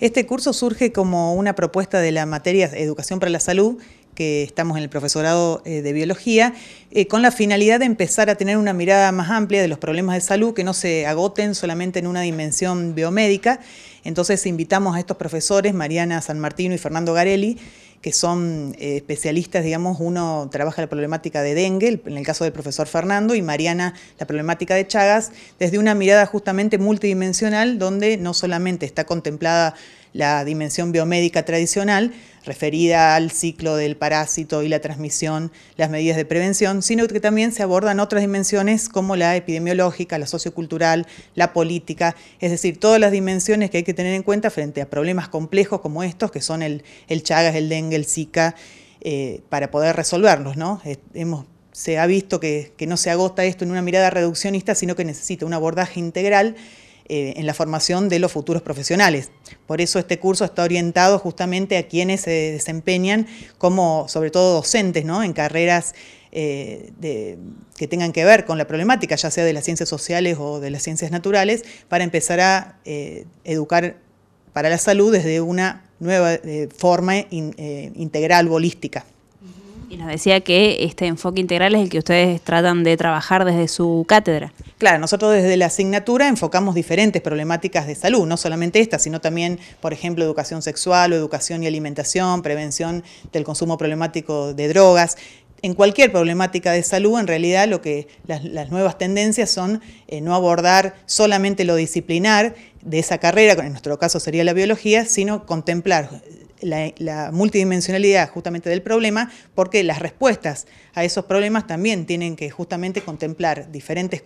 Este curso surge como una propuesta de la materia Educación para la Salud, que estamos en el profesorado eh, de Biología, eh, con la finalidad de empezar a tener una mirada más amplia de los problemas de salud, que no se agoten solamente en una dimensión biomédica. Entonces invitamos a estos profesores, Mariana San Martino y Fernando Garelli, que son eh, especialistas, digamos, uno trabaja la problemática de dengue, en el caso del profesor Fernando, y Mariana la problemática de Chagas, desde una mirada justamente multidimensional donde no solamente está contemplada la dimensión biomédica tradicional, referida al ciclo del parásito y la transmisión, las medidas de prevención, sino que también se abordan otras dimensiones como la epidemiológica, la sociocultural, la política, es decir, todas las dimensiones que hay que tener en cuenta frente a problemas complejos como estos, que son el, Chagas, el dengue, el Zika, eh, para poder resolverlos. ¿no? Eh, hemos, se ha visto que, que no se agota esto en una mirada reduccionista, sino que necesita un abordaje integral eh, en la formación de los futuros profesionales. Por eso este curso está orientado justamente a quienes se desempeñan como, sobre todo, docentes en carreras eh, que tengan que ver con la problemática, ya sea de las ciencias sociales o de las ciencias naturales, para empezar a eh, educar para la salud desde una nueva forma integral, holística. Y nos decía que este enfoque integral es el que ustedes tratan de trabajar desde su cátedra. Claro, nosotros desde la asignatura enfocamos diferentes problemáticas de salud, no solamente esta, sino también, por ejemplo, educación sexual o educación y alimentación, prevención del consumo problemático de drogas, en cualquier problemática de salud, en realidad lo que las, nuevas tendencias son eh, no abordar solamente lo disciplinar de esa carrera, en nuestro caso sería la biología, sino contemplar la, multidimensionalidad justamente del problema, porque las respuestas a esos problemas también tienen que justamente contemplar diferentes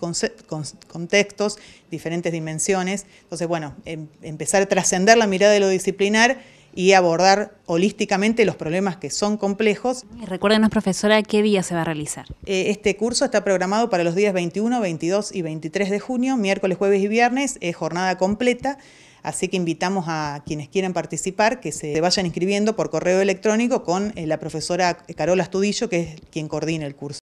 contextos, diferentes dimensiones. Entonces, bueno, em, empezar a trascender la mirada de lo disciplinar y abordar holísticamente los problemas que son complejos. Y recuérdenos, profesora, qué día se va a realizar. Eh, este curso está programado para los días 21, 22 y 23 de junio, miércoles, jueves y viernes, es jornada completa. Así que invitamos a quienes quieran participar que se vayan inscribiendo por correo electrónico con eh, la profesora Carola Astudillo, que es quien coordina el curso.